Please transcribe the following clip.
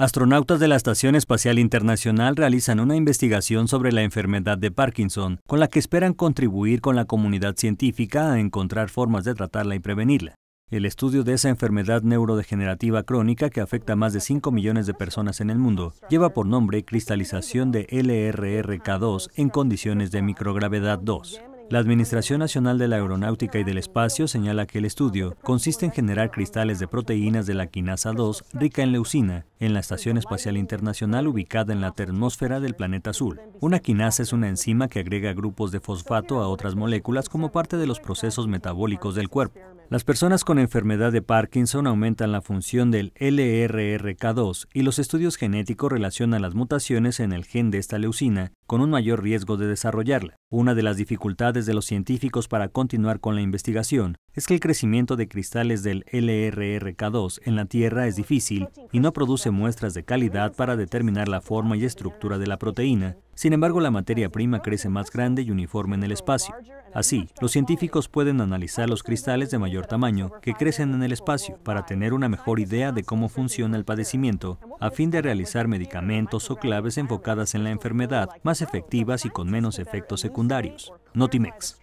Astronautas de la Estación Espacial Internacional realizan una investigación sobre la enfermedad de Parkinson, con la que esperan contribuir con la comunidad científica a encontrar formas de tratarla y prevenirla. El estudio de esa enfermedad neurodegenerativa crónica que afecta a más de 5 millones de personas en el mundo lleva por nombre cristalización de LRRK2 en condiciones de microgravedad 2. La Administración Nacional de la Aeronáutica y del Espacio señala que el estudio consiste en generar cristales de proteínas de la quinasa 2 rica en leucina en la Estación Espacial Internacional ubicada en la termósfera del planeta azul. Una quinasa es una enzima que agrega grupos de fosfato a otras moléculas como parte de los procesos metabólicos del cuerpo. Las personas con enfermedad de Parkinson aumentan la función del LRRK2 y los estudios genéticos relacionan las mutaciones en el gen de esta leucina con un mayor riesgo de desarrollarla. Una de las dificultades de los científicos para continuar con la investigación es que el crecimiento de cristales del LRRK2 en la Tierra es difícil y no produce muestras de calidad para determinar la forma y estructura de la proteína. Sin embargo, la materia prima crece más grande y uniforme en el espacio. Así, los científicos pueden analizar los cristales de mayor tamaño que crecen en el espacio para tener una mejor idea de cómo funciona el padecimiento a fin de realizar medicamentos o claves enfocadas en la enfermedad, más efectivas y con menos efectos secundarios. Notimex.